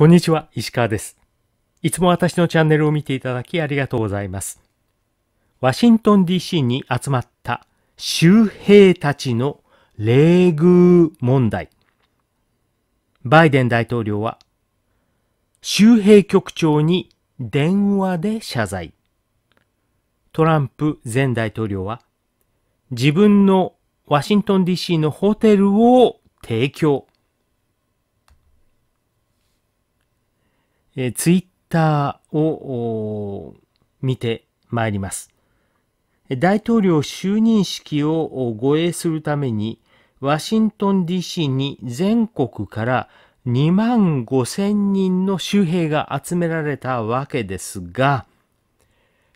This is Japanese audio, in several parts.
こんにちは、石川です。いつも私のチャンネルを見ていただきありがとうございます。ワシントン DC に集まった州兵たちの冷遇問題。バイデン大統領は、州兵局長に電話で謝罪。トランプ前大統領は、自分のワシントン DC のホテルを提供。えー、ツイッターを見てまいります。大統領就任式を護衛するために、ワシントン DC に全国から2万5千人の州兵が集められたわけですが、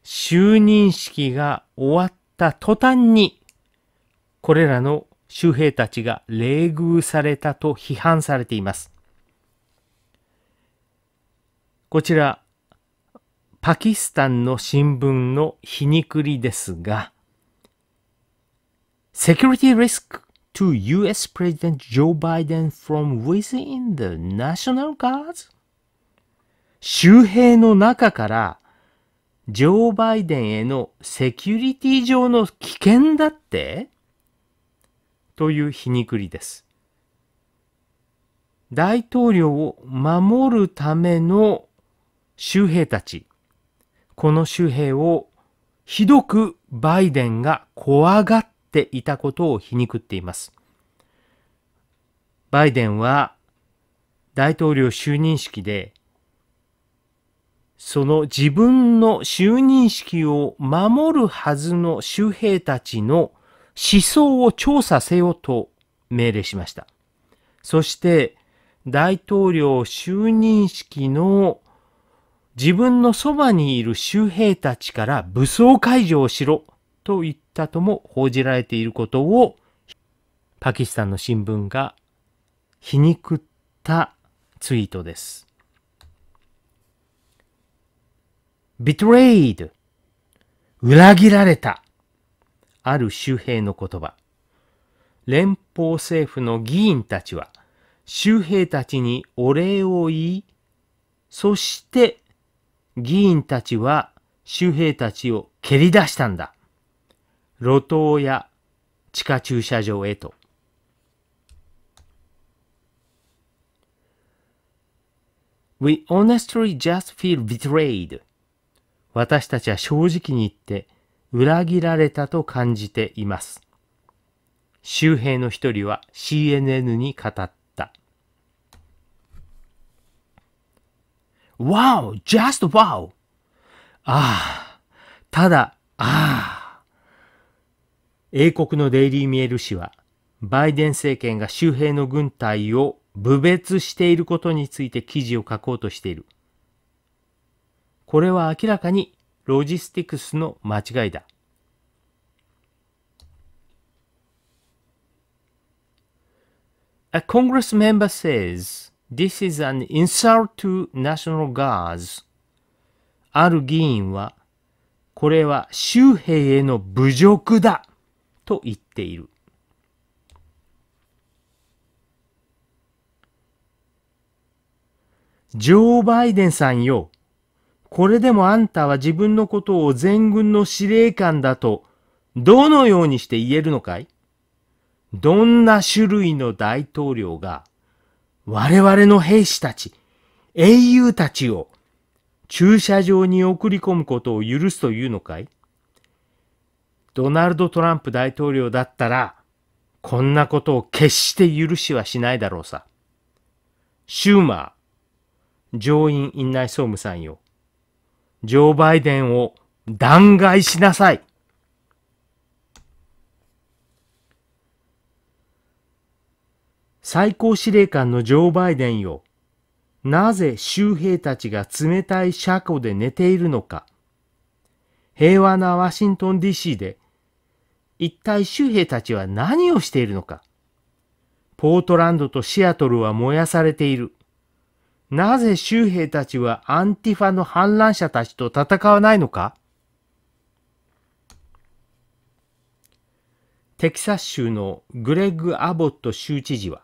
就任式が終わった途端に、これらの州兵たちが冷遇されたと批判されています。こちら、パキスタンの新聞の皮肉りですが、Security risk to US President Joe Biden from within the National Guards? 周辺の中から、ジョー・バイデンへのセキュリティ上の危険だってという皮肉りです。大統領を守るための州兵たち、この州兵をひどくバイデンが怖がっていたことを皮肉っています。バイデンは大統領就任式でその自分の就任式を守るはずの州兵たちの思想を調査せよと命令しました。そして大統領就任式の自分のそばにいる州兵たちから武装解除をしろと言ったとも報じられていることをパキスタンの新聞が皮肉ったツイートです。betrayed 裏切られたある州兵の言葉連邦政府の議員たちは州兵たちにお礼を言いそして議員たちは州兵たちを蹴り出したんだ。路頭や地下駐車場へと。We honestly just feel betrayed. 私たちは正直に言って裏切られたと感じています。周平の一人は CNN に語った。Wow! Just wow! ああ、ただ、ああ。英国のデイリー・ミエル紙は、バイデン政権が周辺の軍隊を侮蔑していることについて記事を書こうとしている。これは明らかにロジスティクスの間違いだ。A Congress member says This is an insult to national guards. ある議員は、これは州兵への侮辱だと言っている。ジョー・バイデンさんよ。これでもあんたは自分のことを全軍の司令官だと、どのようにして言えるのかいどんな種類の大統領が、我々の兵士たち、英雄たちを駐車場に送り込むことを許すというのかいドナルド・トランプ大統領だったら、こんなことを決して許しはしないだろうさ。シューマー、上院院内総務さんよ。ジョー・バイデンを弾劾しなさい。最高司令官のジョー・バイデンよ。なぜ州兵たちが冷たい車庫で寝ているのか。平和なワシントン DC で、一体州兵たちは何をしているのか。ポートランドとシアトルは燃やされている。なぜ州兵たちはアンティファの反乱者たちと戦わないのかテキサス州のグレッグ・アボット州知事は、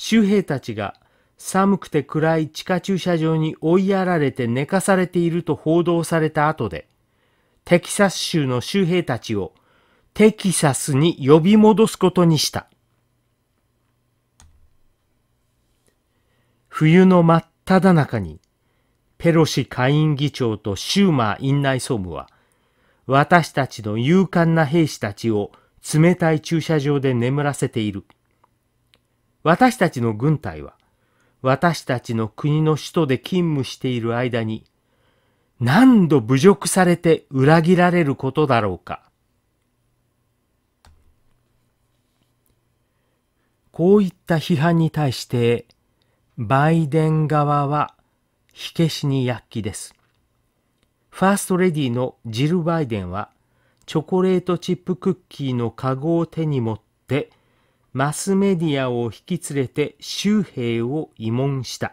州兵たちが寒くて暗い地下駐車場に追いやられて寝かされていると報道された後で、テキサス州の州兵たちをテキサスに呼び戻すことにした。冬の真っ只中に、ペロシ下院議長とシューマー院内総務は、私たちの勇敢な兵士たちを冷たい駐車場で眠らせている。私たちの軍隊は、私たちの国の首都で勤務している間に、何度侮辱されて裏切られることだろうか。こういった批判に対して、バイデン側は火消しに躍起です。ファーストレディーのジル・バイデンは、チョコレートチップクッキーのカゴを手に持って、マスメディアを引き連れて州兵を慰問した。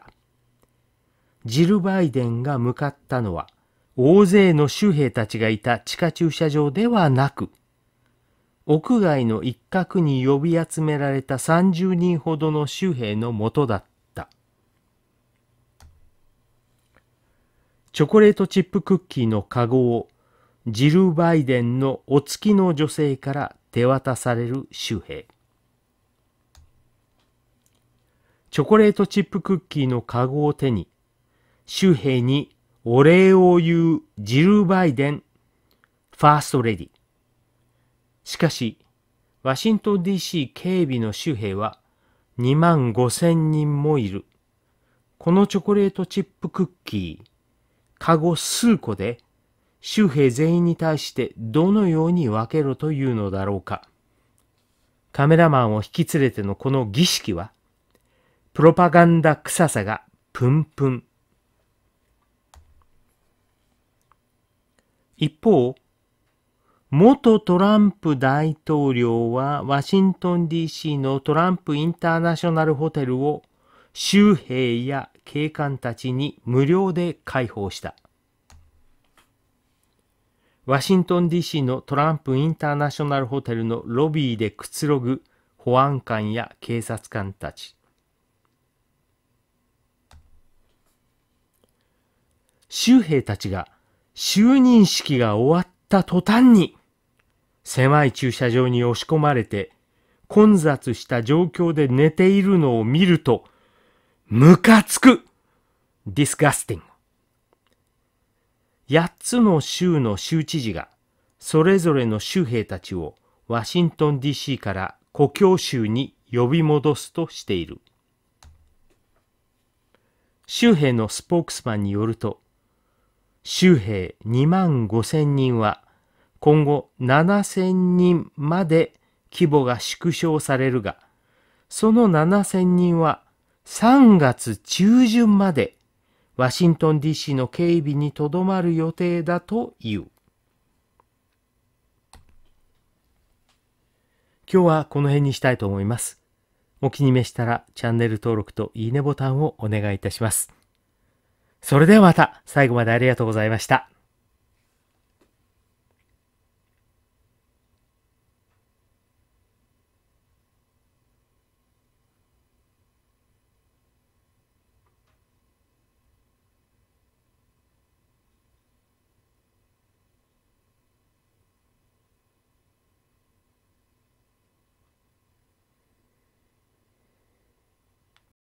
ジル・バイデンが向かったのは、大勢の州兵たちがいた地下駐車場ではなく、屋外の一角に呼び集められた30人ほどの州兵のもとだった。チョコレートチップクッキーのカゴをジル・バイデンのお付きの女性から手渡される州兵。チョコレートチップクッキーのカゴを手に、周平にお礼を言うジル・バイデン、ファーストレディ。しかし、ワシントン DC 警備の周平は2万5千人もいる。このチョコレートチップクッキー、カゴ数個で周平全員に対してどのように分けろというのだろうか。カメラマンを引き連れてのこの儀式は、プロパガンダ臭さがプンプン。一方、元トランプ大統領はワシントン DC のトランプインターナショナルホテルを州兵や警官たちに無料で開放した。ワシントン DC のトランプインターナショナルホテルのロビーでくつろぐ保安官や警察官たち。州兵たちが就任式が終わった途端に、狭い駐車場に押し込まれて、混雑した状況で寝ているのを見ると、ムカつくディスガスティング。8つの州の州知事が、それぞれの州兵たちをワシントン DC から故郷州に呼び戻すとしている。州兵のスポークスマンによると、州兵2万5千人は今後7千人まで規模が縮小されるが、その7千人は3月中旬までワシントン DC の警備にとどまる予定だという。今日はこの辺にしたいと思います。お気に召したらチャンネル登録といいねボタンをお願いいたします。それではまた最後までありがとうございました。